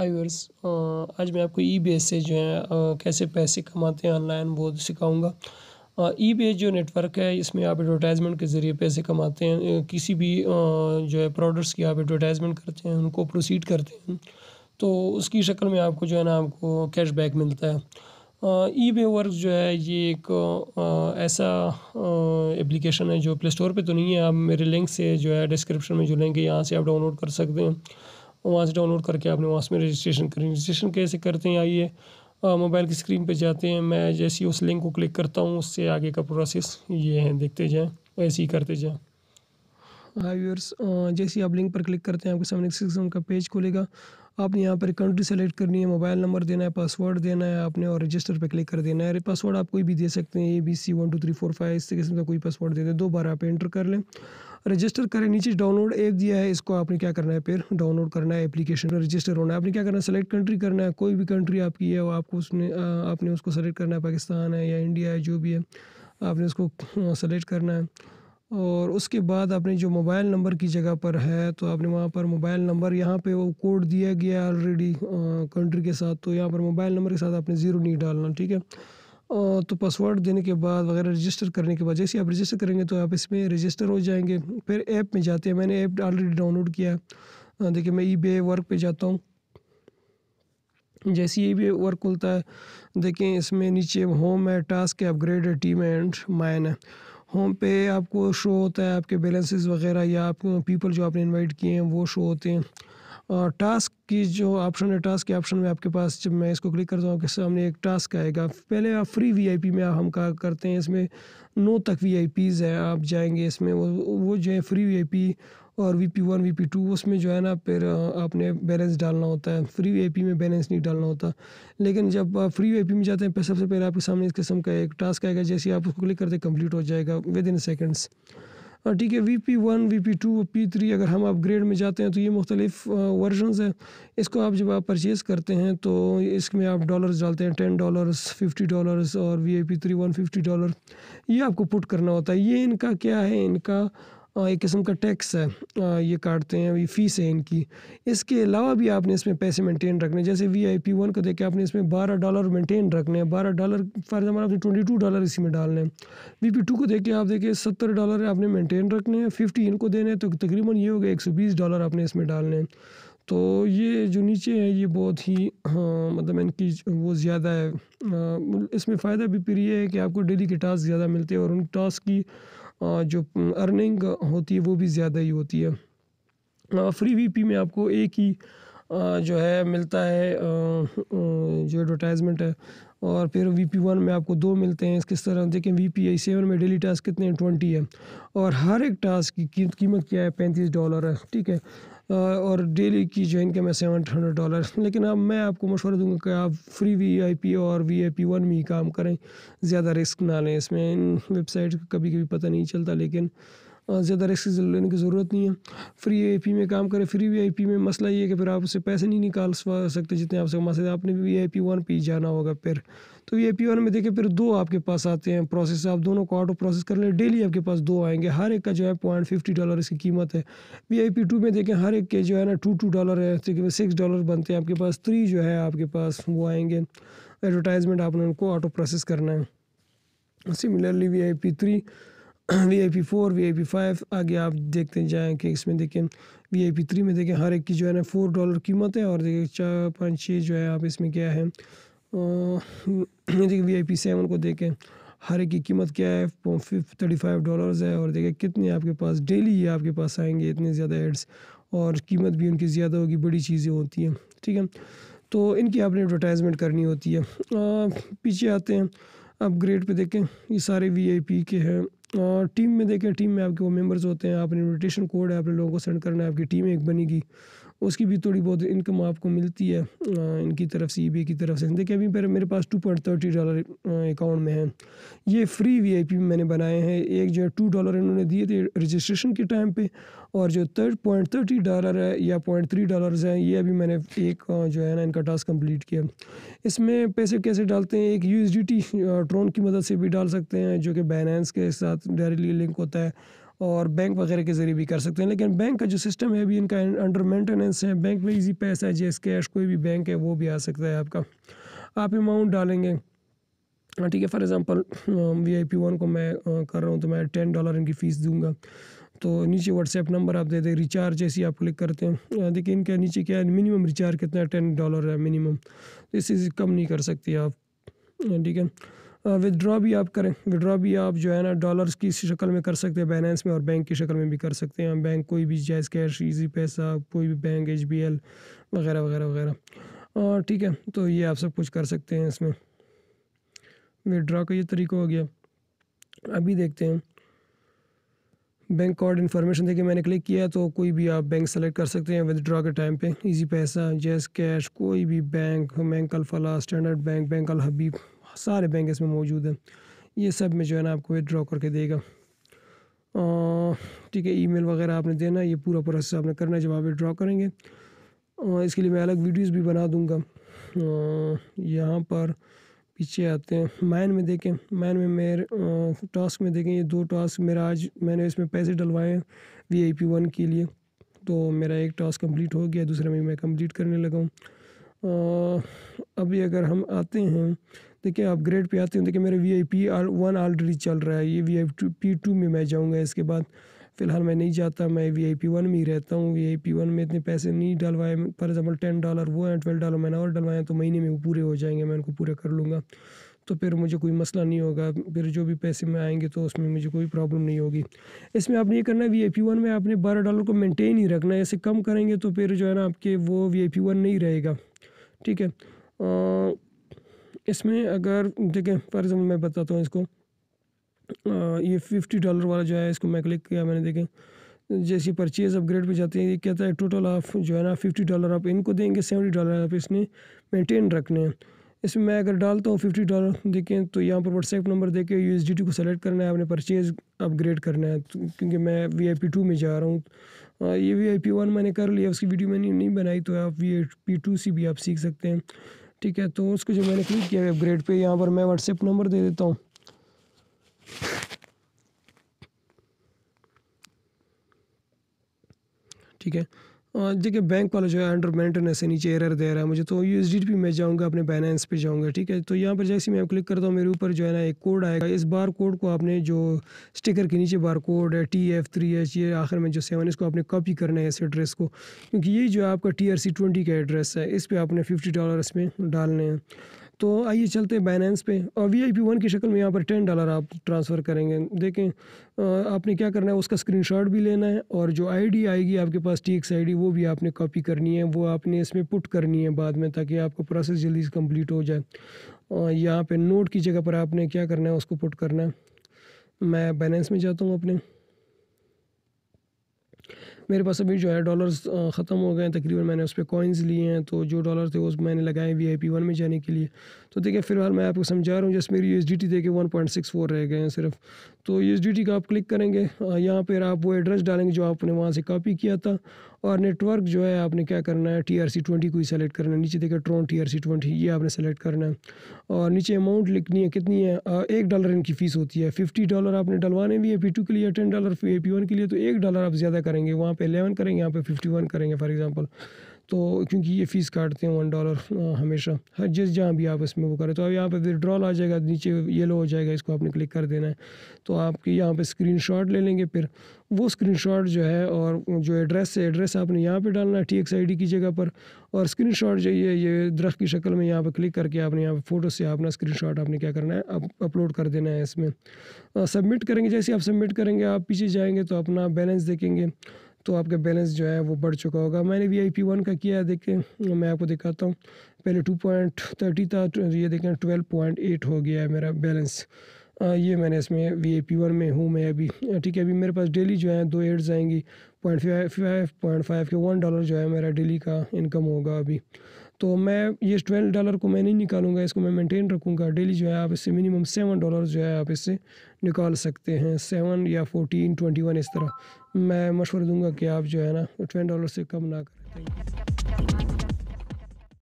high verse आज मैं आपको ई e बे से जो है कैसे पैसे कमाते हैं ऑनलाइन वो सिखाऊंगा ई बे e जो नेटवर्क है इसमें आप एडवर्टाइजमेंट के ज़रिए पैसे कमाते हैं किसी भी जो है प्रोडक्ट्स की आप एडवर्टाइजमेंट करते हैं उनको प्रोसीड करते हैं तो उसकी शक्ल में आपको जो है ना आपको कैश बैक मिलता है ई बे वर्क जो है ये एक ऐसा एप्लीकेशन है जो प्ले स्टोर पर तो नहीं है आप मेरे लिंक से जो है डिस्क्रिप्शन में जो लेंगे यहाँ से आप डाउनलोड कर सकते हैं और वहाँ से डाउनलोड करके आपने वहाँ से रजिस्ट्रेशन करें रजिस्ट्रेशन कैसे करते हैं आइए मोबाइल की स्क्रीन पे जाते हैं मैं जैसे ही उस लिंक को क्लिक करता हूँ उससे आगे का प्रोसेस ये है देखते जाएँ ऐसे ही करते जाएँ हाई व्यूअर्स जैसे आप लिंक पर क्लिक करते हैं आपके सामने सिस्टम का पेज खुलेगा आपने यहाँ पर कंट्री सेलेक्ट करनी है मोबाइल नंबर देना है पासवर्ड देना है आपने और रजिस्टर पर क्लिक कर देना है पासवर्ड आप कोई भी दे सकते हैं A B C one two three four five इस किस्म का तो कोई पासवर्ड दे दें दो बार आप एंटर कर लें रजिस्टर करें नीचे डाउनलोड ऐप दिया है इसको आपने क्या करना है फिर डाउनलोड करना है एप्लीकेशन पर रजिस्टर होना है आपने क्या करना है सेलेक्ट कंट्री करना है कोई भी कंट्री आपकी है वो आपको उसने आपने उसको सेलेक्ट करना है पाकिस्तान है या इंडिया है जो भी है आपने उसको सेलेक्ट करना है और उसके बाद आपने जो मोबाइल नंबर की जगह पर है तो आपने वहाँ पर मोबाइल नंबर यहाँ पे वो कोड दिया गया ऑलरेडी कंट्री के साथ तो यहाँ पर मोबाइल नंबर के साथ आपने ज़ीरो नहीं डालना ठीक है तो पासवर्ड देने के बाद वगैरह रजिस्टर करने के बाद जैसे आप रजिस्टर करेंगे तो आप इसमें रजिस्टर हो जाएंगे फिर ऐप में जाते हैं मैंने ऐप ऑलरेडी डाउनलोड किया देखिए मैं ई बे वर्क पर जाता हूँ जैसे ई भी वर्क खुलता है देखें इसमें नीचे होम है टास्क है अपग्रेड है टीम एंड माइन है होम पे आपको शो होता है आपके बैलेंसेस वगैरह या आप पीपल जो आपने इनवाइट किए हैं वो शो होते हैं और टास्क की जो ऑप्शन है टास्क के ऑप्शन में आपके पास जब मैं इसको क्लिक करता हूँ आपके सामने एक टास्क आएगा पहले आप फ्री वीआईपी में हम का करते हैं इसमें नौ तक वीआईपीज़ हैं आप जाएंगे इसमें वो वो जो है फ्री वीआईपी और V P one V P two उसमें जो है ना फिर आपने बैलेंस डालना होता है फ्री वी आई पी में बैलेंस नहीं डालना होता लेकिन जब आप फ्री वी आई पी में जाते हैं सबसे पहले आपके सामने इस किस्म का एक टास्क आएगा जैसे आप उसको क्लिक करते कंप्लीट हो जाएगा विद इन सेकेंड्स ठीक है V P one V P two P three अगर हम अपग्रेड में जाते हैं तो ये मुख्तलिफ वर्जनस हैं इसको आप जब आप परचेज़ करते हैं तो इसमें आप डॉलर्स डालते हैं टेन डॉलर्स फिफ्टी डॉलर्स और V I P three one fifty dollar ये आपको पुट करना होता है ये इनका क्या है इनका एक किस्म का टैक्स है ये काटते हैं ये फ़ीस है इनकी इसके अलावा भी आपने इसमें पैसे मेंटेन रखने जैसे वी आई पी वन को देखे आपने इसमें बारह डॉलर मेंटेन रखने हैं बारह डॉलर फॉर एग्जाम्पल आपने ट्वेंटी टू डॉलर इसी में डालने हैं वी पी टू को देखे आप देखिए सत्तर डॉलर आपने मेंटेन रखने हैं फिफ्टी इनको देने हैं तो तकरीबन ये हो गया एक सौ बीस डॉलर आपने इसमें डालने हैं तो ये जो नीचे है ये बहुत ही हाँ, मतलब इनकी वो ज़्यादा है इसमें फ़ायदा भी फिर ये है कि आपको डेली के टास्क ज़्यादा मिलते हैं और उन टास्क की जो अर्निंग होती है वो भी ज़्यादा ही होती है फ्री वीपी में आपको एक ही जो है मिलता है जो एडवर्टाइजमेंट है और फिर वी पी वन में आपको दो मिलते हैं किस तरह देखें वी पी आई सेवन में डेली टास्क कितने हैं ट्वेंटी है और हर एक टास्क की कीमत क्या है पैंतीस डॉलर है ठीक है और डेली की जो इनकम है सेवन हंड्रेड डॉलर लेकिन अब मैं आपको मशवरा दूंगा कि आप फ्री वी आई पी और वी आई पी वन में ही काम करें ज़्यादा रिस्क ना लें इसमें इन वेबसाइट का कभी कभी पता नहीं चलता लेकिन ज़्यादा रिस्क लेने की ज़रूरत नहीं है फ्री वी में काम करें फ्री वी में मसला ये है कि फिर आप उससे पैसे नहीं निकाल सकते जितने आपसे कमा सकते आपने वी आई पी वन पे जाना होगा फिर तो वी आई पी वन में देखें फिर दो आपके पास आते हैं प्रोसेस आप दोनों को ऑटो प्रोसेस कर लें डेली आपके पास दो आएंगे हर एक का जो है पॉइंट फिफ्टी डॉलर इसकी कीमत है वी आई पी टू में देखें हर एक के जो है ना टू टू डॉलर है तकरीबन सिक्स डॉलर बनते हैं आपके पास थ्री जो है आपके पास वो आएंगे एडवर्टाइजमेंट आपने उनको ऑटो प्रोसेस करना है similarly V I P three V I P four V I P five आगे आप देखते जाएँ कि इसमें देखें वी आई पी थ्री में देखें हर एक की जो है ना फोर डॉलर कीमत है और देखें चार पाँच छः जो है आप इसमें क्या है देखिए वी आई पी सेवन को देखें हर एक की कीमत क्या है थर्टी फाइव डॉलर्स है और देखिए कितने आपके पास डेली ये आपके पास आएंगे इतने ज़्यादा एड्स और कीमत भी उनकी ज़्यादा होगी बड़ी चीज़ें होती हैं ठीक है तो इनकी आपने एडवर्टाइजमेंट करनी होती है आ, पीछे आते हैं अपग्रेड पे देखें ये सारे वीआईपी के हैं टीम में देखें टीम में आपके वो मेंबर्स होते हैं आपने इनविटेशन कोड है अपने लोगों को सेंड करना है आपकी टीम एक बनेगी उसकी भी थोड़ी बहुत इनकम आपको मिलती है इनकी तरफ से ई की तरफ से देखिए अभी मेरे मेरे पास two point thirty dollar account में है ये फ्री वी आई पी मैंने बनाए हैं एक जो है टू डॉलर इन्होंने दिए थे रजिस्ट्रेशन के टाइम पे और जो थर्ड पॉइंट थर्टी डॉलर है या पॉइंट थ्री डॉलर हैं ये अभी मैंने एक जो है ना इनका टास्क कम्प्लीट किया इसमें पैसे कैसे डालते हैं एक यू ट्रोन की मदद से भी डाल सकते हैं जो कि बैनेंस के साथ डायरेक्टली लिंक होता है और बैंक वगैरह के ज़रिए भी कर सकते हैं लेकिन बैंक का जो सिस्टम है अभी इनका अंडर मेंटेनेंस है बैंक में इजी पैसा है जैस कैश कोई भी बैंक है वो भी आ सकता है आपका आप अमाउंट डालेंगे हाँ, ठीक है for example V I P one को मैं कर रहा हूँ तो मैं टेन डॉलर इनकी फ़ीस दूंगा तो नीचे व्हाट्सएप नंबर आप दे दें रिचार्ज ऐसी आप क्लिक करते हैं देखिए इनके नीचे क्या है मिनिमम रिचार्ज कितना है टेन डॉलर है मिनिमम इस इससे कम नहीं कर सकती आप ठीक है विदड्रॉ uh, भी आप करें विदड्रॉ भी आप जो है ना डॉलर्स की शक्ल में कर सकते हैं बैलेंस में और बैंक की शक्ल में भी कर सकते हैं हम बैंक कोई भी जैस कैश ईजी पैसा कोई भी बैंक एच वगैरह वगैरह वगैरह uh, ठीक है तो ये आप सब कुछ कर सकते हैं इसमें विदड्रॉ का ये तरीका हो गया अभी देखते हैं बैंक कार्ड इन्फॉर्मेशन देखिए मैंने क्लिक किया तो कोई भी आप बैंक सेलेक्ट कर सकते हैं विदड्रॉ के टाइम पे इजी पैसा जैस कैश कोई भी bank bank Alfalah standard bank bank Al Habib सारे बैंक इसमें मौजूद हैं ये सब में जो है ना आपको विदड्रॉ करके देगा ठीक है ईमेल वगैरह आपने देना ये पूरा प्रोसेस आपने करना है जब आप विड्रॉ करेंगे आ, इसके लिए मैं अलग वीडियोस भी बना दूंगा यहाँ पर पीछे आते हैं माइन में देखें माइन में मेरे टास्क में देखें ये दो टास्क मेरा आज मैंने इसमें पैसे डलवाए हैं वी आई पी वन के लिए तो मेरा एक टास्क कंप्लीट हो गया दूसरा में मैं कम्प्लीट करने लगा हूँ अभी अगर हम आते हैं देखिए अपग्रेड पे आते हैं देखिए मेरे V I P one already चल रहा है ये वी आई पी टू में मैं जाऊँगा इसके बाद फ़िलहाल मैं नहीं जाता मैं वी आई पी वन में ही रहता हूँ वी आई पी वन में इतने पैसे नहीं डलवाए फॉर एग्जाम्पल टेन डॉलर वो हैं ट्वेल्व डॉलर मैंने और डलवाए तो महीने में वो पूरे हो जाएंगे मैं उनको पूरे कर लूँगा तो फिर मुझे कोई मसला नहीं होगा फिर जो भी पैसे में आएंगे तो उसमें मुझे कोई प्रॉब्लम नहीं होगी इसमें आपने ये करना है वी आई पी वन में आपने बारह डॉलर को मेनटेन ही रखना है ऐसे कम करेंगे तो फिर जो है ना आपके वो वी आई पी वन नहीं रहेगा ठीक है आ, इसमें अगर देखें फॉर एग्जाम्पल मैं बताता हूँ इसको आ, ये फिफ्टी डॉलर वाला जो है इसको मैं क्लिक किया मैंने देखें जैसी परचेज अपग्रेड पे जाते हैं ये कहता है टोटल आप जो है ना फिफ्टी डॉलर आप इनको देंगे सेवेंटी डॉलर आप इसने मेंटेन रखने हैं इसमें मैं अगर डालता हूँ फिफ्टी डॉलर देखें तो यहाँ पर व्हाट्सएप नंबर देखें यू को सेलेक्ट करना है आपने परचेज़ अपग्रेड करना है तो क्योंकि मैं वी आई पी टू में जा रहा हूँ ये वी आई पी वन मैंने कर लिया उसकी वीडियो मैंने नहीं बनाई तो आप वी आई पी टू से भी आप सीख सकते हैं ठीक है तो उसको जो मैंने क्लिक किया अपग्रेड पे यहाँ पर मैं व्हाट्सएप नंबर दे देता हूँ ठीक है देखिए बैंक वाला जो है अंडर मेंटेनेंस है नीचे एरर दे रहा है मुझे तो यू में मैं जाऊँगा अपने बैलेंस पे जाऊँगा ठीक है तो यहाँ पर जैसे मैं क्लिक करता हूँ मेरे ऊपर जो है ना एक कोड आएगा इस बार कोड को आपने जो स्टिकर के नीचे बार कोड है टी एफ थ्री एच ये आखिर में जो सेवन इसको आपने कॉपी करना है इस एड्रेस को क्योंकि ये जो है आपका टी आर सी ट्वेंटी का एड्रेस है इस पर आपने फिफ्टी डॉलर इसमें डालने हैं तो आइए चलते हैं बाइनेंस पे और वी आई पी वन की शक्ल में यहाँ पर टेन डॉलर आप ट्रांसफ़र करेंगे देखें आपने क्या करना है उसका स्क्रीनशॉट भी लेना है और जो आईडी आएगी आपके पास टी एक्स आई वो भी आपने कॉपी करनी है वो आपने इसमें पुट करनी है बाद में ताकि आपका प्रोसेस जल्दी से कम्प्लीट हो जाए और यहाँ पर नोट की जगह पर आपने क्या करना है उसको पुट करना है मैं बैलेंस में जाता हूँ अपने मेरे पास अभी जो है डॉलर्स ख़त्म हो गए हैं तकरीबन मैंने उस पर कॉइन्स लिए हैं तो जो डॉलर थे वो मैंने लगाए वी आई पी वन में जाने के लिए तो देखिए फिलहाल मैं आपको समझा रहा हूँ जैसे मेरी यू एस डी टी देखे वन पॉइंट सिक्स फोर रह गए हैं सिर्फ तो यू एस डी टी का आप क्लिक करेंगे यहाँ पर आप वो एड्रेस डालेंगे जो आपने वहाँ से कापी किया था और नेटवर्क जो है आपने क्या करना है टी आर सी ट्वेंटी को ही सेलेक्ट करना है नीचे देखे Tron T R C twenty ये आपने सेलेक्ट करना है और नीचे अमाउंट लिखनी है कितनी है एक डॉलर इनकी फ़ीस होती है फिफ्टी डॉलर आपने डलवाने भी है पी टू के लिए ten dollar A P one के लिए तो एक डॉलर आप ज़्यादा करेंगे वहाँ पर एलेवन करेंगे यहाँ पर फिफ्टी वन करेंगे फॉर एग्ज़ाम्पल तो क्योंकि ये फ़ीस काटते हैं वन डॉलर हमेशा हर जिस जहाँ भी आप इसमें वो करें तो अब यहाँ पे विड्रॉल आ जाएगा नीचे येलो हो जाएगा इसको आपने क्लिक कर देना है तो आपके यहाँ पे स्क्रीनशॉट ले लेंगे फिर वो स्क्रीनशॉट जो है और जो एड्रेस है एड्रेस आपने यहाँ पे डालना है टी एक्स की जगह पर और स्क्रीन शॉट जो ये ये दरख्त की शक्ल में यहाँ पर क्लिक करके आपने यहाँ पर फ़ोटो से अपना शॉट आपने क्या करना है अपलोड कर देना है इसमें सबमिट करेंगे जैसे आप सबमिट करेंगे आप पीछे जाएंगे तो अपना बैलेंस देखेंगे तो आपका बैलेंस जो है वो बढ़ चुका होगा मैंने वी आई पी वन का किया है देखें मैं आपको दिखाता हूँ पहले टू पॉइंट थर्टी था तो ये देखें ट्वेल्व पॉइंट एट हो गया है मेरा बैलेंस ये मैंने इसमें वी आई पी वन में हूँ मैं अभी ठीक है अभी मेरे पास डेली जो है दो एड्स आएंगी पॉइंट फाइव पॉइंट फाइव के वन डॉलर जो है मेरा डेली का इनकम होगा अभी तो मैं ये ट्वेल्व डॉलर को मैं नहीं निकालूंगा इसको मैं मेंटेन रखूंगा डेली जो है आप इससे मिनिमम सेवन डॉलर जो है आप इससे निकाल सकते हैं सेवन या फोर्टीन ट्वेंटी वन इस तरह मैं मशवरा दूंगा कि आप जो है ना ट्वेंटी डॉलर से कम ना करें थैंक यू